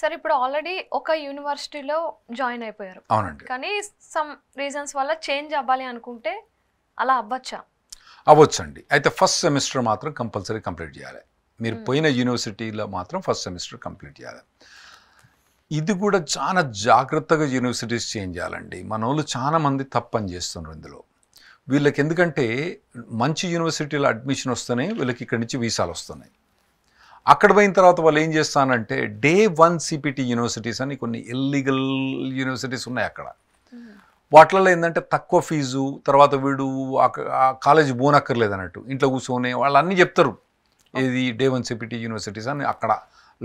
Sir ఇప్పుడు already ఒక యూనివర్సిటీలో జాయిన్ అయిపోయారు అవునండి కానీ సమ్ రీజన్స్ వల్ల చేంజ్ అవ్వాలి అనుకుంటే అలా అవ్వచ్చా అవ్వచ్చండి అయితే ఫస్ట్ సెమిస్టర్ మాత్రం కంపల్సరీ కంప్లీట్ చేయాలి మీరు పోయిన యూనివర్సిటీలో మాత్రం ఫస్ట్ సెమిస్టర్ కంప్లీట్ చేయాలి ఇది కూడా చాలా జాగ్రత్తగా యూనివర్సిటీస్ చేంజ్ చేయాలండి మన వాళ్ళు చాలామంది తప్పని చేస్తున్నారు ఇందులో వీళ్ళకి ఎందుకంటే మంచి యూనివర్సిటీలో అడ్మిషన్ వస్తున్నాయి వీళ్ళకి ఇక్కడి నుంచి వీసాలు వస్తున్నాయి అక్కడ పోయిన తర్వాత వాళ్ళు ఏం చేస్తానంటే డే వన్ సిపిటి యూనివర్సిటీస్ అని కొన్ని ఇల్లీగల్ యూనివర్సిటీస్ ఉన్నాయి అక్కడ వాటిలలో ఏంటంటే తక్కువ ఫీజు తర్వాత వీడు కాలేజ్ బోనక్కర్లేదు అన్నట్టు ఇంట్లో కూర్చొని వాళ్ళు అన్నీ చెప్తారు ఏది డే వన్ సిపిటి యూనివర్సిటీస్ అని అక్కడ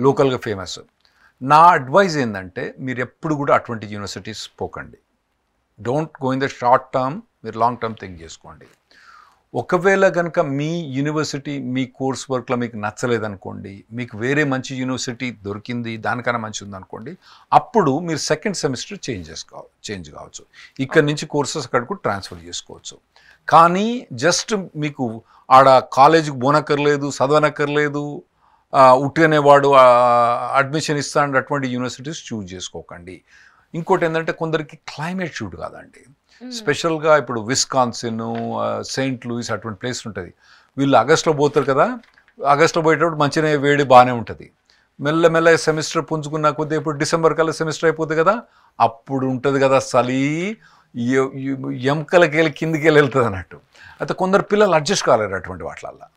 లోకల్గా ఫేమస్ నా అడ్వైజ్ ఏంటంటే మీరు ఎప్పుడు కూడా అటువంటి యూనివర్సిటీస్ పోకండి don't go in the short term మీరు లాంగ్ టర్మ్ థింక్ చేసుకోండి ఒకవేళ కనుక మీ యూనివర్సిటీ మీ కోర్స్ వర్క్లో మీకు నచ్చలేదనుకోండి మీకు వేరే మంచి యూనివర్సిటీ దొరికింది దానికన్నా మంచి ఉందనుకోండి అప్పుడు మీరు సెకండ్ సెమిస్టర్ చేంజ్ చేసుకో చేంజ్ కావచ్చు ఇక్కడ నుంచి కోర్సెస్ అక్కడికి ట్రాన్స్ఫర్ చేసుకోవచ్చు కానీ జస్ట్ మీకు ఆడ కాలేజీకి పోనక్కర్లేదు చదవనక్కర్లేదు ఉట్టిగానే వాడు అడ్మిషన్ ఇస్తా అటువంటి యూనివర్సిటీస్ చూజ్ చేసుకోకండి ఇంకోటి ఏంటంటే కొందరికి క్లైమేట్ షూట్ కాదండి Hmm. స్పెషల్గా ఇప్పుడు విస్కాన్సిన్ సెయింట్ లూయిస్ అటువంటి ప్లేస్ ఉంటుంది వీళ్ళు ఆగస్ట్లో పోతారు కదా ఆగస్ట్లో పోయేటప్పుడు మంచిగా వేడి బాగానే ఉంటుంది మెల్లమెల్ల సెమిస్టర్ పుంజుకున్న కొద్దీ ఇప్పుడు డిసెంబర్ కల్లా సెమిస్టర్ అయిపోతుంది కదా అప్పుడు ఉంటుంది కదా చలి ఎంకలకి వెళ్ళి కిందికి వెళ్ళి వెళ్తుంది అన్నట్టు అయితే కొందరు పిల్లలు అడ్జస్ట్ కాలేరు అటువంటి వాటిలల్లో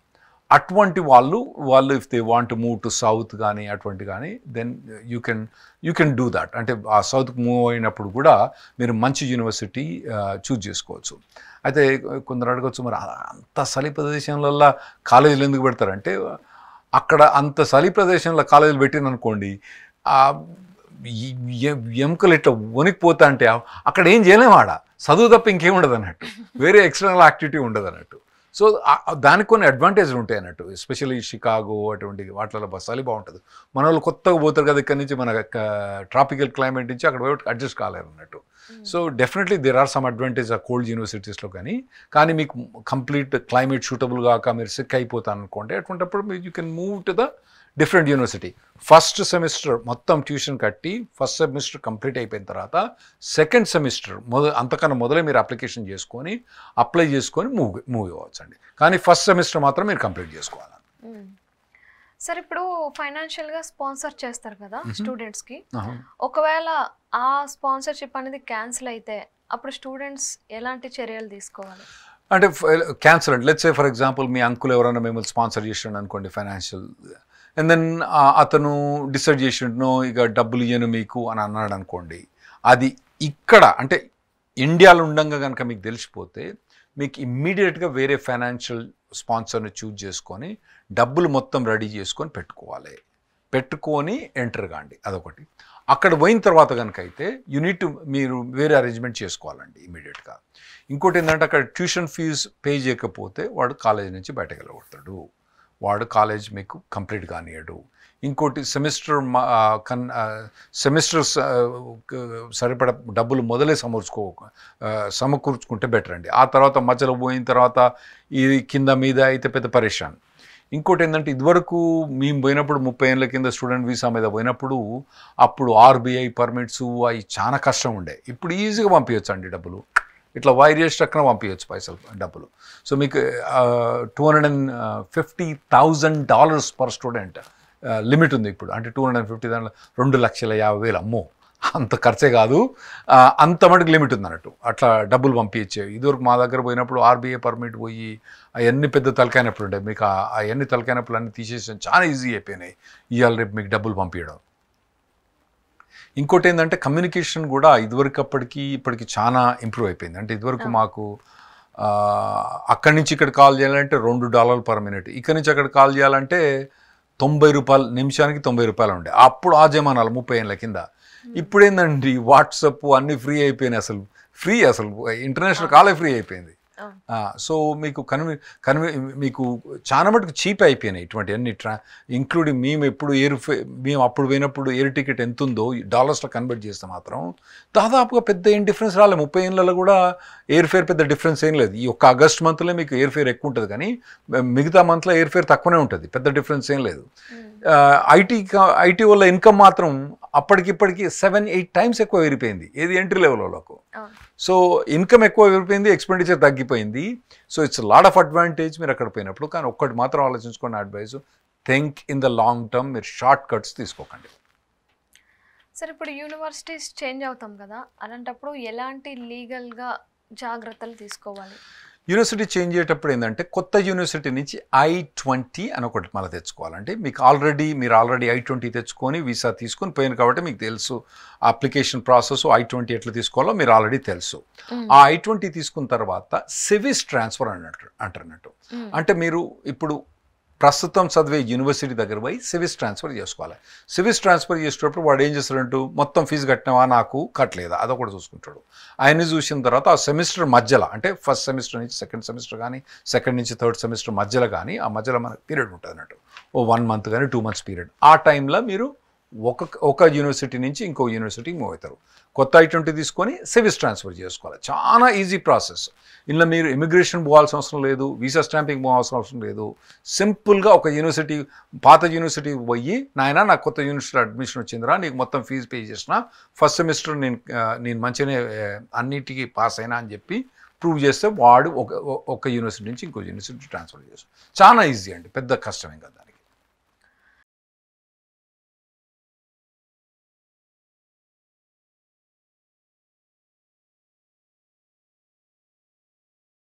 అటువంటి వాళ్ళు వాళ్ళు if they want move to south కానీ అటువంటి కానీ then you can you can do that అంటే ఆ సౌత్కి మూవ్ అయినప్పుడు కూడా మీరు మంచి యూనివర్సిటీ చూజ్ చేసుకోవచ్చు అయితే కొందరు అడగవచ్చు మరి అంత చలి ప్రదేశంలో కాలేజీలు ఎందుకు పెడతారంటే అక్కడ అంత చలి ప్రదేశంలో కాలేజీలు పెట్టిననుకోండి ఎముకలు ఇట్లా వణికిపోతా అంటే అక్కడ ఏం ఆడ చదువు తప్ప ఇంకేం ఉండదు అన్నట్టు వేరే ఎక్స్టర్నల్ యాక్టివిటీ ఉండదు అన్నట్టు సో దానికి కొన్ని అడ్వాంటేజ్లు ఉంటాయి అన్నట్టు ఎస్పెషల్లీ షికాగో అటువంటి వాటిలో బస్సాలి బాగుంటుంది మన వాళ్ళు కొత్తగా పోతారు కదా ఇక్కడ నుంచి మన ట్రాపికల్ క్లైమేట్ నుంచి అక్కడ పోయి అడ్జస్ట్ కాలేరు అన్నట్టు so definitely there are some advantage ఆ కోల్డ్ యూనివర్సిటీస్లో కానీ కానీ మీకు కంప్లీట్ క్లైమేట్ సూటబుల్ కాక మీరు సిక్ అయిపోతాను అనుకోండి అటువంటిప్పుడు you can move to the different university first semester మొత్తం ట్యూషన్ కట్టి ఫస్ట్ సెమిస్టర్ కంప్లీట్ అయిపోయిన తర్వాత సెకండ్ సెమిస్టర్ మొద అంతకన్నా మొదలే మీరు అప్లికేషన్ చేసుకొని అప్లై చేసుకొని మూవ్ మూవ్ అవ్వచ్చు అండి కానీ ఫస్ట్ సెమిస్టర్ మాత్రం మీరు కంప్లీట్ చేసుకోవాలి సార్ ఇప్పుడు ఫైనాన్షియల్ గా స్పాన్సర్ చేస్తారు కదా స్టూడెంట్స్ కి ఒకవేళ ఆ స్పాన్సర్షిప్ అనేది క్యాన్సిల్ అయితే అప్పుడు స్టూడెంట్స్ ఎలాంటి చర్యలు తీసుకోవాలి అంటే క్యాన్సిల్ అంటే లెట్స్ సే ఫర్ ఎగ్జాంపుల్ మీ అంకులు ఎవరైనా మిమ్మల్ని స్పాన్సర్ చేసిండు అనుకోండి ఫైనాన్షియల్ అండ్ దెన్ అతను డిసైడ్ చేసిండు ఇక డబ్బులు ఇయ్యను మీకు అని అన్నాడు అనుకోండి అది ఇక్కడ అంటే ఇండియాలో ఉండగా కనుక మీకు తెలిసిపోతే మీకు ఇమ్మీడియట్గా వేరే ఫైనాన్షియల్ స్పాన్సర్ని చూజ్ చేసుకొని డబ్బులు మొత్తం రెడీ చేసుకొని పెట్టుకోవాలి పెట్టుకొని ఎంటర్ కాండి అదొకటి అక్కడ పోయిన తర్వాత కనుక అయితే యూనిట్ మీరు వేరే అరేంజ్మెంట్ చేసుకోవాలండి ఇమీడియట్గా ఇంకోటి ఏంటంటే అక్కడ ట్యూషన్ ఫీజు పే చేయకపోతే వాడు కాలేజ్ నుంచి బయటకు వెళ్ళగొడతాడు వాడు కాలేజ్ మీకు కంప్లీట్ కానియడు ఇంకోటి సెమిస్టర్ కన్ సెమిస్టర్ సరిపడ డబ్బులు మొదలే సమర్చుకో సమకూర్చుకుంటే బెటర్ అండి ఆ తర్వాత మధ్యలో పోయిన తర్వాత ఈ కింద మీద అయితే పెద్ద పరేషాన్ ఇంకోటి ఏంటంటే ఇదివరకు మేము పోయినప్పుడు ముప్పై ఏళ్ళ కింద స్టూడెంట్ వీసా మీద పోయినప్పుడు అప్పుడు ఆర్బీఐ పర్మిట్స్ అవి చాలా కష్టం ఉండే ఇప్పుడు ఈజీగా పంపించచ్చు అండి డబ్బులు ఇట్లా వైర్ చేసి అక్కడ పంపించవచ్చు పైసలు డబ్బులు సో మీకు two hundred and fifty thousand dollars per student limit ఉంది ఇప్పుడు అంటే టూ హండ్రెడ్ అండ్ ఫిఫ్టీ దాంట్లో రెండు లక్షల యాభై వేలు అమ్మో అంత ఖర్చే కాదు అంత మటుకు లిమిట్ ఉంది అన్నట్టు అట్లా డబ్బులు పంపించేవి ఇదివరకు మా దగ్గర పోయినప్పుడు ఆర్బీఐ పర్మిట్ పోయి అవన్నీ పెద్ద తలకాయనప్పుడు ఉండే మీకు అవన్నీ తలకాయనప్పుడు అన్నీ తీసేసి చాలా ఈజీ అయిపోయినాయి ఇవాళ రేపు మీకు డబ్బులు పంపించడం ఇంకోటి ఏంటంటే కమ్యూనికేషన్ కూడా ఇదివరకు అప్పటికి ఇప్పటికి చాలా ఇంప్రూవ్ అయిపోయింది అంటే ఇదివరకు మాకు అక్కడి నుంచి ఇక్కడ కాల్ చేయాలంటే రెండు డాలర్లు పర్ మినిట్ ఇక్కడి నుంచి అక్కడ కాల్ చేయాలంటే తొంభై రూపాయలు నిమిషానికి తొంభై రూపాయలు ఉండే అప్పుడు ఆ జమానాలు ముప్పై ఏళ్ళ కింద ఇప్పుడు ఏంటండి వాట్సప్ అన్నీ ఫ్రీ అయిపోయినాయి అసలు ఫ్రీ అసలు ఇంటర్నేషనల్ కాలే ఫ్రీ అయిపోయింది సో మీకు కన్వీ కన్వీ మీకు చాలా మటుకు చీప్ అయిపోయినాయి ఇటువంటి అన్ని ట్రా ఇంక్లూడింగ్ మేము ఎప్పుడు ఎయిర్ మేము అప్పుడు పోయినప్పుడు ఎయిర్ టికెట్ ఎంత ఉందో డాలర్స్లో కన్వర్ట్ చేస్తే మాత్రం దాదాపుగా పెద్ద ఏం డిఫరెన్స్ రాలే ముప్పై ఏళ్ళలో కూడా ఎయిర్ ఫేర్ పెద్ద డిఫరెన్స్ ఏం లేదు ఈ ఒక్క ఆగస్ట్ మంత్లో మీకు ఎయిర్ ఫేర్ ఎక్కువ ఉంటుంది కానీ మిగతా మంత్లో ఎయిర్ ఫేర్ తక్కువనే ఉంటుంది పెద్ద డిఫరెన్స్ ఏం లేదు ఐటీ ఐటీ వల్ల ఇన్కమ్ మాత్రం అప్పటికిప్పటికి సెవెన్ ఎయిట్ టైమ్స్ ఎక్కువ విరిపోయింది ఏది ఎంట్రీ లెవెల్లోకి సో ఇన్కమ్ ఎక్కువ విరిపోయింది ఎక్స్పెండిచర్ తగ్గిపోయింది so it's lot of advantage మీరు అక్కడ పోయినప్పుడు కానీ ఒక్కటి మాత్రం ఆలోచించుకున్న advice think in the long term మీరు షార్ట్ కట్స్ తీసుకోకండి సార్ ఇప్పుడు యూనివర్సిటీస్ చేంజ్ అవుతాం కదా అలాంటప్పుడు ఎలాంటి లీగల్గా జాగ్రత్తలు తీసుకోవాలి యూనివర్సిటీ చేంజ్ చేసేటప్పుడు ఏంటంటే కొత్త యూనివర్సిటీ నుంచి ఐ ట్వంటీ అని ఒకటి మళ్ళీ తెచ్చుకోవాలంటే మీకు ఆల్రెడీ మీరు ఆల్రెడీ ఐ ట్వంటీ తెచ్చుకొని వీసా తీసుకొని పోయిన కాబట్టి మీకు తెలుసు అప్లికేషన్ ప్రాసెస్ ఐ ట్వంటీ ఎట్లా తీసుకోవాలో మీరు ఆల్రెడీ తెలుసు ఆ ఐ ట్వంటీ తీసుకున్న తర్వాత సివిస్ ట్రాన్స్ఫర్ అన్నట్టు అంటున్నట్టు అంటే మీరు ఇప్పుడు ప్రస్తుతం చదివే యూనివర్సిటీ దగ్గర పోయి సివిల్స్ ట్రాన్స్ఫర్ చేసుకోవాలి సివిల్స్ ట్రాన్స్ఫర్ చేసేటప్పుడు వాడు ఏం చేస్తాడంటూ మొత్తం ఫీజు కట్టినవా నాకు కట్టలేదా కూడా చూసుకుంటాడు ఆయన చూసిన తర్వాత ఆ సెమిస్టర్ మధ్యలో అంటే ఫస్ట్ సెమిస్టర్ నుంచి సెకండ్ సెమిస్టర్ కానీ సెకండ్ నుంచి థర్డ్ సెమిస్టర్ మధ్యలో కానీ ఆ మధ్యలో మనకు పీరియడ్ ఉంటుంది అన్నట్టు ఓ వన్ మంత్ కానీ టూ మంత్స్ పీరియడ్ ఆ టైంలో మీరు ఒక ఒక యూనివర్సిటీ నుంచి ఇంకో యూనివర్సిటీకి మూవ్ అవుతారు కొత్త ఐటెంటీ తీసుకొని సివిస్ ట్రాన్స్ఫర్ చేసుకోవాలి చాలా ఈజీ ప్రాసెస్ ఇందులో మీరు ఇమిగ్రేషన్ పోవాల్సిన అవసరం లేదు వీసా స్టాంపింగ్ పోవాల్సిన అవసరం లేదు సింపుల్గా ఒక యూనివర్సిటీ పాత యూనివర్సిటీకి పోయి నాయన నాకు కొత్త యూనివర్సిటీ అడ్మిషన్ వచ్చిందిరా నీకు మొత్తం ఫీజు పే చేసిన ఫస్ట్ సెమిస్టర్ నేను నేను మంచిగానే అన్నిటికీ పాస్ అయినా అని చెప్పి ప్రూవ్ చేస్తే వాడు ఒక ఒక యూనివర్సిటీ నుంచి ఇంకో యూనివర్సిటీ ట్రాన్స్ఫర్ చేస్తాం చాలా ఈజీ అండి పెద్ద కష్టమే కదా దానికి